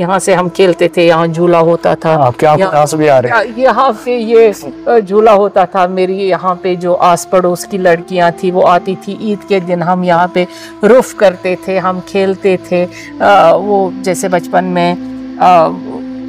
यहाँ से हम खेलते थे यहाँ झूला होता था आ, हाँ, क्या यहाँ भी आ रहे यहाँ पे ये झूला होता था मेरी यहाँ पे जो आस पड़ोस की लड़कियाँ थी वो आती थी ईद के दिन हम यहाँ पे रुफ करते थे हम खेलते थे आ, वो जैसे बचपन में आ,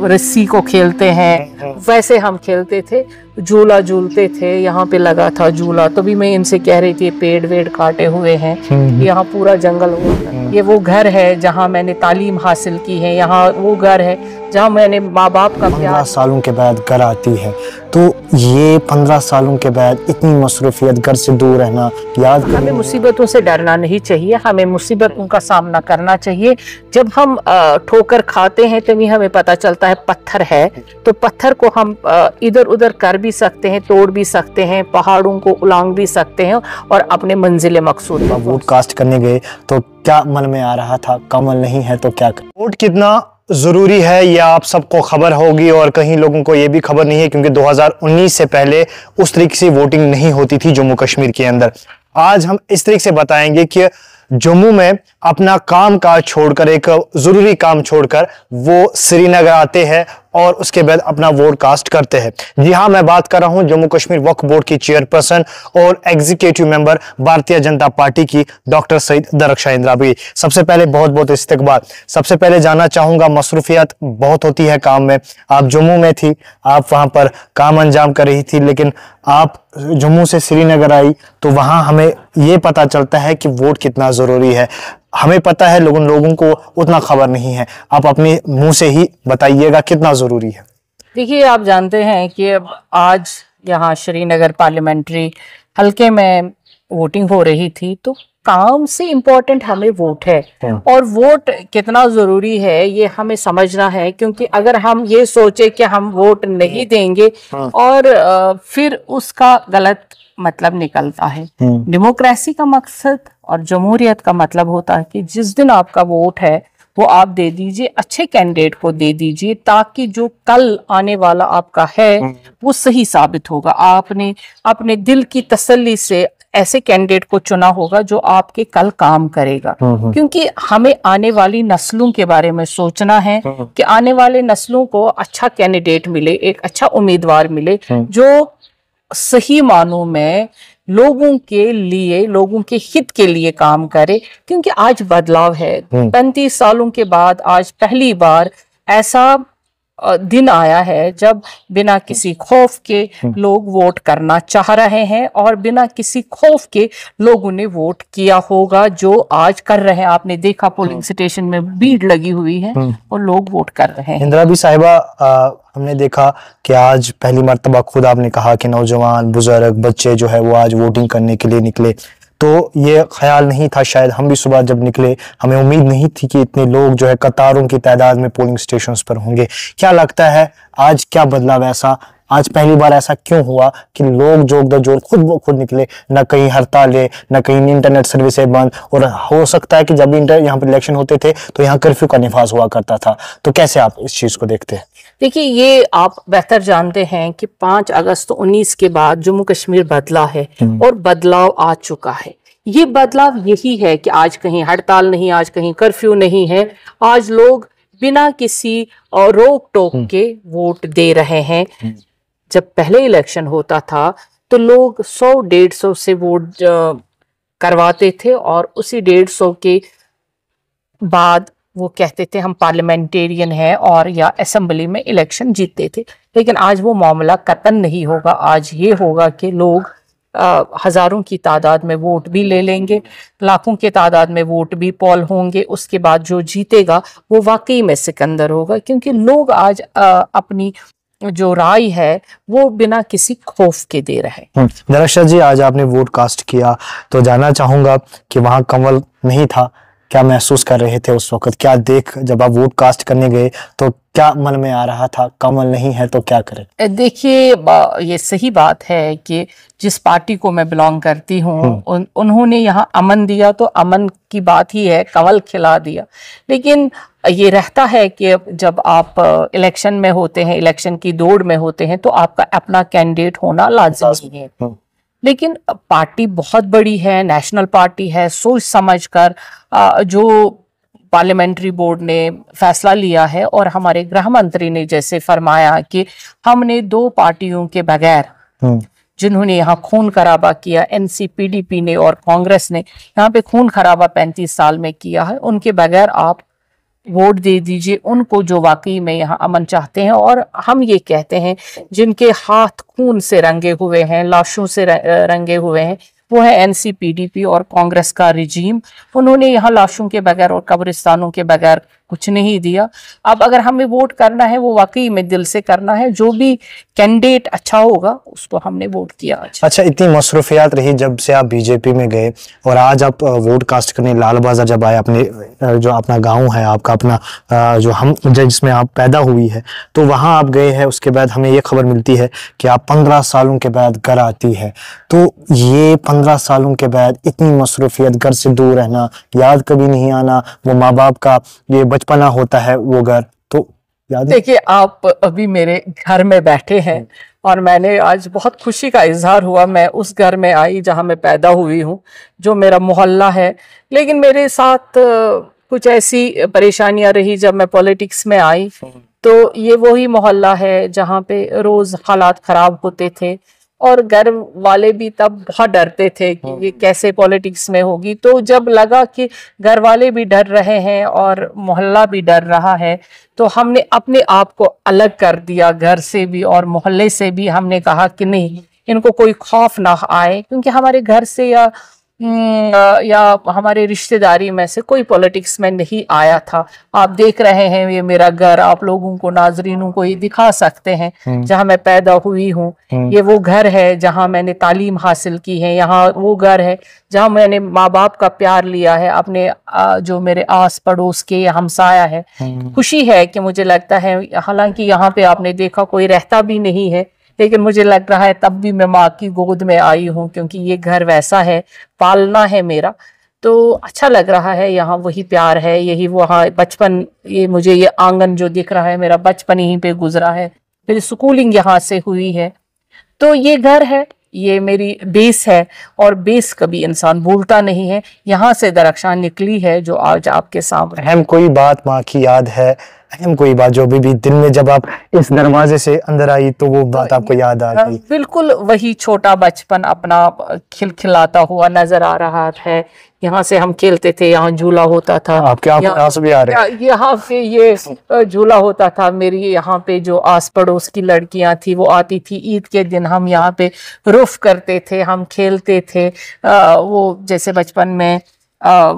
रस्सी को खेलते हैं हाँ, हाँ। वैसे हम खेलते थे झूला झूलते थे यहाँ पे लगा था झूला तो भी मैं इनसे कह रही थी पेड़ वेड़ काटे हुए हैं हम्म, हम्म। यहाँ पूरा जंगल हो हाँ। ये वो घर है जहाँ मैंने तालीम हासिल की है यहाँ वो घर है जहाँ मैंने माँ बाप का पंद्रह सालों के बाद घर आती है तो ये पंद्रह सालों के बाद इतनी मसरूफियत घर से दूर रहना याद हमें मुसीबतों से डरना नहीं चाहिए हमें मुसीबतों का सामना करना चाहिए जब हम ठोकर खाते हैं तभी तो हमें पता चलता है पत्थर है तो पत्थर को हम इधर उधर कर भी सकते हैं तोड़ भी सकते हैं पहाड़ों को उलांग भी सकते हैं और अपने मंजिल मकसूद वोट कास्ट करने गए तो क्या मन में आ रहा था कमल नहीं है तो क्या वोट कितना ज़रूरी है यह आप सबको खबर होगी और कहीं लोगों को ये भी खबर नहीं है क्योंकि 2019 से पहले उस तरीके से वोटिंग नहीं होती थी जम्मू कश्मीर के अंदर आज हम इस तरीके से बताएंगे कि जम्मू में अपना काम काज छोड़कर एक ज़रूरी काम छोड़कर वो श्रीनगर आते हैं और उसके बाद अपना वोट कास्ट करते हैं जी हाँ मैं बात कर रहा हूँ जम्मू कश्मीर वक्फ बोर्ड की चेयरपर्सन और executive member Bharatiya Janata party की डॉक्टर सईद दरक्षा इंदिरा भी सबसे पहले बहुत बहुत इस्तकबाल सबसे पहले जाना चाहूँगा मसरूफियात बहुत होती है काम में आप जम्मू में थी आप वहाँ पर काम अंजाम कर रही थी लेकिन आप जम्मू से श्रीनगर आई तो वहाँ हमें ये पता चलता है कि वोट कितना ज़रूरी है हमें पता है लोगों लोगों को उतना खबर नहीं है आप अपने मुंह से ही बताइएगा कितना ज़रूरी है देखिए आप जानते हैं कि अब आज यहाँ श्रीनगर पार्लियामेंट्री हल्के में वोटिंग हो रही थी तो काम से इम्पोर्टेंट हमें वोट है हम्म। और वोट कितना जरूरी है ये हमें समझना है क्योंकि अगर हम ये सोचे कि हम वोट नहीं हम्म। देंगे हम्म। और फिर उसका गलत मतलब निकलता है डेमोक्रेसी का मकसद और जमहूरियत का मतलब होता है कि जिस दिन आपका वोट है वो आप दे दीजिए अच्छे कैंडिडेट को दे दीजिए ताकि जो कल आने वाला आपका है हम्म। वो सही साबित होगा आपने अपने दिल की तसल्ली से ऐसे कैंडिडेट को चुना होगा जो आपके कल काम करेगा हम्म, हम्म। क्योंकि हमें आने वाली नस्लों के बारे में सोचना है कि आने वाले नस्लों को अच्छा कैंडिडेट मिले एक अच्छा उम्मीदवार मिले जो सही मानों में लोगों के लिए लोगों के हित के लिए काम करे क्योंकि आज बदलाव है हम्म। पैंतीस सालों के बाद आज पहली बार ऐसा दिन आया है जब बिना किसी खौफ के हम्म। लोग वोट करना चाह रहे हैं और बिना किसी खौफ के लोगों ने वोट किया होगा जो आज कर रहे हैं आपने देखा पोलिंग स्टेशन हम्म। में भीड़ लगी हुई है हम्म। और लोग वोट कर रहे हैं इंदिरा भी साहिबा हमने देखा कि आज पहली मरतबा खुद आपने कहा कि नौजवान बुजुर्ग बच्चे जो है वो आज वोटिंग करने के लिए निकले तो ये ख्याल नहीं था शायद हम भी सुबह जब निकले हमें उम्मीद नहीं थी कि इतने लोग जो है कतारों की तादाद में पोलिंग स्टेशन पर होंगे क्या लगता है आज क्या बदलाव ऐसा आज पहली बार ऐसा क्यों हुआ कि लोग जोर द जोर खुद ब खुद निकले ना कहीं हड़तालें ना कहीं इंटरनेट सर्विसें बंद और हो सकता है कि जब भी इंटर यहाँ पर इलेक्शन होते थे तो यहाँ कर्फ्यू का निफाज हुआ करता था तो कैसे आप इस चीज़ को देखते हैं देखिए ये आप बेहतर जानते हैं कि पांच अगस्त उन्नीस के बाद जम्मू कश्मीर बदला है हम्म। और बदलाव आ चुका है ये बदलाव यही है कि आज कहीं हड़ताल नहीं आज कहीं कर्फ्यू नहीं है आज लोग बिना किसी रोक टोक हम्म। के वोट दे रहे हैं हम्म। जब पहले इलेक्शन होता था तो लोग सौ डेढ़ सौ से वोट करवाते थे और उसी डेढ़ सौ के बाद वो कहते थे हम पार्लियामेंटेरियन हैं और या असम्बली में इलेक्शन जीतते थे लेकिन आज वो मामला कतन नहीं होगा आज ये होगा कि लोग आ, हज़ारों की तादाद में वोट भी ले लेंगे लाखों की तादाद में वोट भी पॉल होंगे उसके बाद जो जीतेगा वो वाकई में सिकंदर होगा क्योंकि लोग आज आ, अपनी जो राय है वो बिना किसी खौफ के दे रहे हम्म, दरअसल जी आज आपने वोट कास्ट किया तो जानना चाहूंगा कि वहाँ कंवल नहीं था क्या महसूस कर रहे थे उस वक्त क्या देख जब आप वोट कास्ट करने गए तो क्या मन में आ रहा था कमल नहीं है तो क्या करें देखिए ये सही बात है कि जिस पार्टी को मैं बिलोंग करती हूँ हम्म। उन, उन्होंने यहाँ अमन दिया तो अमन की बात ही है कमल खिला दिया लेकिन ये रहता है कि जब आप इलेक्शन में होते हैं इलेक्शन की दौड़ में होते हैं तो आपका अपना कैंडिडेट होना लाजमी है हम्म। लेकिन पार्टी बहुत बड़ी है नेशनल पार्टी है सोच समझ कर जो पार्लियामेंट्री बोर्ड ने फैसला लिया है और हमारे गृह मंत्री ने जैसे फरमाया कि हमने दो पार्टियों के बगैर हाँ। जिन्होंने यहाँ खून खराबा किया एनसीपीडीपी ने और कांग्रेस ने यहाँ पे खून खराबा पैंतीस साल में किया है उनके बगैर आप वोट दे दीजिए उनको जो वाकई में यहाँ अमन चाहते हैं और हम ये कहते हैं जिनके हाथ खून से रंगे हुए हैं लाशों से रंगे हुए हैं वो है N C P D P और कांग्रेस का रिजीम उन्होंने यहाँ लाशों के बगैर और कब्रिस्तानों के बगैर कुछ नहीं दिया अब अगर हमें वोट करना है वो वाकई में दिल से करना है जो भी कैंडिडेट अच्छा होगा उसको हमने वोट दिया अच्छा, अच्छा इतनी मसरूफियात रही जब से आप बीजेपी में गए और आज आप वोट कास्ट करने लाल बाजार जब आए अपने जो अपना गाँव है आपका अपना जो हम जिसमें आप पैदा हुई है तो वहाँ आप गए हैं उसके बाद हमें ये खबर मिलती है कि आप पंद्रह सालों के बाद घर आती है तो ये पंद्रह सालों के बाद इतनी मसरूफियत घर से दूर रहना याद कभी नहीं आना वो माँ बाप का ये बचपना होता है वो घर तो याद देखिए आप अभी मेरे घर में बैठे हैं और मैंने आज बहुत खुशी का इजहार हुआ मैं उस घर में आई जहाँ मैं पैदा हुई हूँ जो मेरा मोहल्ला है लेकिन मेरे साथ कुछ ऐसी परेशानियां रही जब मैं पॉलिटिक्स में आई हम्म। तो ये वही मोहल्ला है जहाँ पे रोज़ हालात ख़राब होते थे और घर वाले भी तब बहुत डरते थे कि हाँ। ये कैसे पॉलिटिक्स में होगी तो जब लगा कि घर वाले भी डर रहे हैं और मोहल्ला भी डर रहा है तो हमने अपने आप को अलग कर दिया घर से भी और मोहल्ले से भी हमने कहा कि नहीं इनको कोई खौफ ना आए क्योंकि हमारे घर से या हम्म, या हमारे रिश्तेदारी में से कोई पॉलिटिक्स में नहीं आया था आप देख रहे हैं ये मेरा घर आप लोगों को नाजरीनों को ये दिखा सकते हैं हम्म। जहाँ मैं पैदा हुई हूँ हम्म। ये वो घर है जहाँ मैंने तालीम हासिल की है यहाँ वो घर है जहाँ मैंने माँ बाप का प्यार लिया है अपने जो मेरे आस पड़ोस के हमसाया है खुशी है कि मुझे लगता है हालांकि यहाँ पे आपने देखा कोई रहता भी नहीं है लेकिन मुझे लग रहा है तब भी मैं माँ की गोद में आई हूँ क्योंकि ये घर वैसा है पालना है मेरा तो अच्छा लग रहा है यहाँ वही प्यार है यही वहाँ बचपन ये मुझे ये आंगन जो दिख रहा है मेरा बचपन यहीं पे गुजरा है मेरी स्कूलिंग यहाँ से हुई है तो ये घर है ये मेरी बेस है और बेस कभी इंसान भूलता नहीं है यहाँ से दरक्षा निकली है जो आज आपके सामने अहम कोई बात माँ की याद है अहम कोई बात जो अभी भी दिन में जब आप इस दरवाजे से अंदर आई तो वो बात आपको याद आ गई बिल्कुल वही छोटा बचपन अपना खिलखिलाता हुआ नजर आ रहा है यहाँ से हम खेलते थे यहाँ झूला होता था हाँ, आपके आप आस भी आ रहे यहाँ से ये झूला होता था मेरी यहाँ पे जो आस पड़ोस की लड़कियां थी वो आती थी ईद के दिन हम यहाँ पे रुफ करते थे हम खेलते थे आ, वो जैसे बचपन में आ,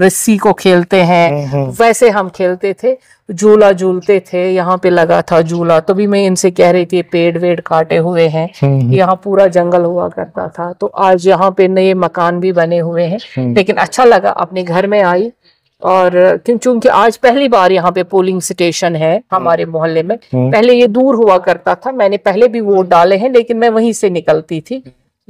रस्सी को खेलते हैं हम्म, हम्म। वैसे हम खेलते थे झूला झूलते थे यहाँ पे लगा था झूला तो भी मैं इनसे कह रही थी पेड़ वेड़ काटे हुए हैं हम्म, यहाँ पूरा जंगल हुआ करता था तो आज यहाँ पे नए मकान भी बने हुए हैं लेकिन अच्छा लगा अपने घर में आई और क्यों चूंकि आज पहली बार यहाँ पे पोलिंग स्टेशन है हमारे मोहल्ले में पहले ये दूर हुआ करता था मैंने पहले भी वोट डाले हैं लेकिन मैं वहीं से निकलती थी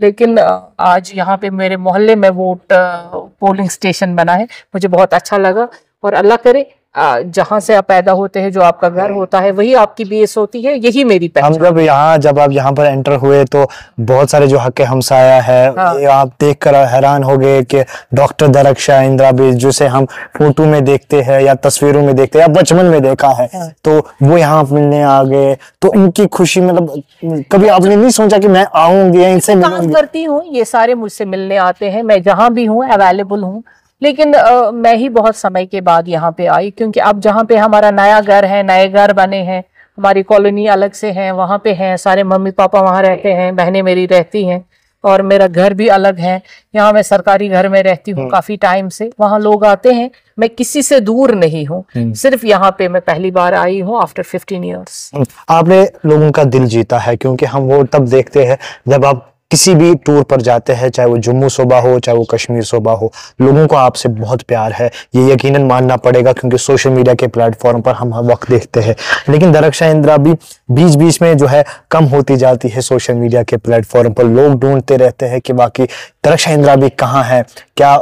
लेकिन आज यहाँ पे मेरे मोहल्ले में वोट पोलिंग स्टेशन बना है मुझे बहुत अच्छा लगा और अल्लाह करे जहाँ से आप पैदा होते हैं जो आपका घर हम्म। होता है वही आपकी बेस होती है यही मेरी पहचान जब यहाँ जब आप यहाँ पर एंटर हुए तो बहुत सारे जो हक हमसाया है हाँ। आप देख कर हैरान हो गए कि डॉक्टर शाह इंदिरा बीज जिसे हम फोटो में देखते हैं या तस्वीरों में देखते हैं या बचपन में देखा है हाँ। तो वो यहाँ मिलने आ गए तो उनकी खुशी मतलब कभी आपने नहीं सोचा की मैं आऊंगी इनसे तो करती हूँ ये सारे मुझसे मिलने आते हैं मैं जहाँ भी हूँ अवेलेबल हूँ लेकिन आ, मैं ही बहुत समय के बाद यहाँ पे आई क्योंकि अब जहाँ पे हमारा नया घर है नए घर बने हैं हमारी कॉलोनी अलग से है वहाँ पे हैं सारे मम्मी पापा वहाँ रहते हैं बहनें मेरी रहती हैं और मेरा घर भी अलग है यहाँ मैं सरकारी घर में रहती हूँ हम्म। काफी टाइम से वहाँ लोग आते हैं मैं किसी से दूर नहीं हूँ हम्म। सिर्फ यहाँ पे मैं पहली बार आई हूँ आफ्टर फिफ्टीन ईयर्स आपने लोगों का दिल जीता है क्योंकि हम वो तब देखते हैं जब आप किसी भी टूर पर जाते हैं चाहे वो जम्मू सोबा हो चाहे वो कश्मीर सोबा हो लोगों को आपसे बहुत प्यार है ये यकीन मानना पड़ेगा क्योंकि सोशल मीडिया के प्लेटफॉर्म पर हम हर वक्त देखते हैं लेकिन दरक्षा इंदिरा भी बीच बीच में जो है कम होती जाती है सोशल मीडिया के प्लेटफॉर्म पर लोग ढूंढते रहते हैं कि बाकी दरक्षा इंदिरा भी कहाँ है क्या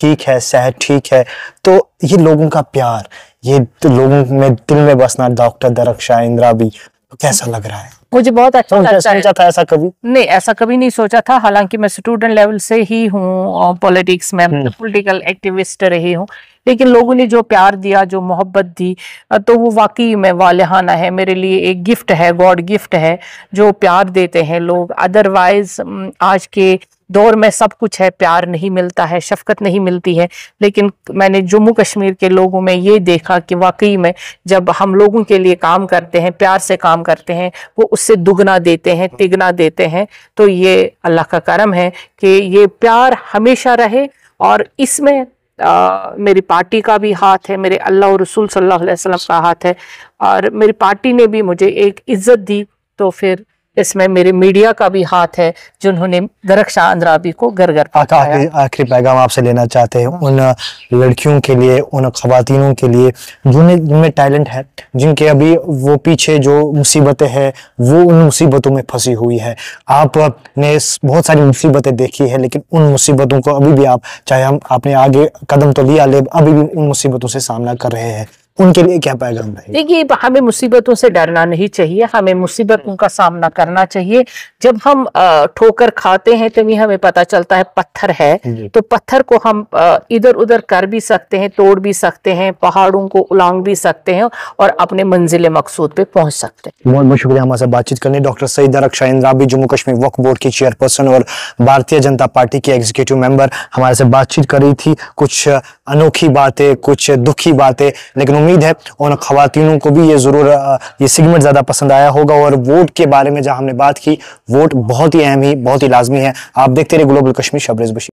ठीक है सेहत ठीक है तो ये लोगों का प्यार ये तो लोगों में दिल में बसना डॉक्टर दरक्षा इंदिरा भी तो कैसा लग रहा है मुझे बहुत अच्छा तो लगता सोचा था ऐसा कभी नहीं ऐसा कभी नहीं सोचा था हालांकि मैं स्टूडेंट लेवल से ही हूँ पॉलिटिक्स में पॉलिटिकल हम्म। एक्टिविस्ट रही हूँ लेकिन लोगों ने जो प्यार दिया जो मोहब्बत दी तो वो वाकई में वालहाना है मेरे लिए एक गिफ्ट है गॉड गिफ्ट है जो प्यार देते हैं लोग अदरवाइज आज के दौर में सब कुछ है प्यार नहीं मिलता है शफकत नहीं मिलती है लेकिन मैंने जम्मू कश्मीर के लोगों में ये देखा कि वाकई में जब हम लोगों के लिए काम करते हैं प्यार से काम करते हैं वो उससे दुगना देते हैं तिगना देते हैं तो ये अल्लाह का करम है कि ये प्यार हमेशा रहे और इसमें आ, मेरी पार्टी का भी हाथ है मेरे अल्लाह और रसूल सल्लल्लाहु अलैहि वसल्लम का हाथ है और मेरी पार्टी ने भी मुझे एक इज़्ज़त दी तो फिर इसमें मेरे मीडिया का भी हाथ है जिन्होंने दरक्षा अंद्राबी को घर घर आखिरी पैगाम आपसे लेना चाहते हैं उन लड़कियों के लिए उन खातिनों के लिए जिन्हें जिनमें टैलेंट है जिनके अभी वो पीछे जो मुसीबतें हैं वो उन मुसीबतों में फंसी हुई है आपने बहुत सारी मुसीबतें देखी है लेकिन उन मुसीबतों को अभी भी आप चाहे हम आपने आगे कदम तो लिया ले अभी भी उन मुसीबतों से सामना कर रहे हैं उनके लिए क्या पैगाम है देखिए हमें मुसीबतों से डरना नहीं चाहिए हमें मुसीबतों का सामना करना चाहिए जब हम ठोकर खाते हैं तभी हमें पता चलता है पत्थर है तो पत्थर को हम इधर उधर कर भी सकते हैं तोड़ भी सकते हैं पहाड़ों को उलांग भी सकते हैं और अपने मंजिल मकसूद पे पहुंच सकते हैं बहुत बहुत शुक्रिया हमारे बातचीत करने डॉक्टर सईद अरक शाहिंद राबी जम्मू कश्मीर वक्फ बोर्ड के चेयरपर्सन और भारतीय जनता पार्टी के एग्जीक्यूटिव मेंबर हमारे से बातचीत कर रही थी कुछ अनोखी बातें कुछ दुखी बातें लेकिन उम्मीद है उन खातिनों को भी ये ज़रूर ये सिगमेंट ज़्यादा पसंद आया होगा और वोट के बारे में जहाँ हमने बात की वोट बहुत ही अहम ही बहुत ही लाजमी है आप देखते रहे ग्लोबल कश्मीर शबरेज बशीर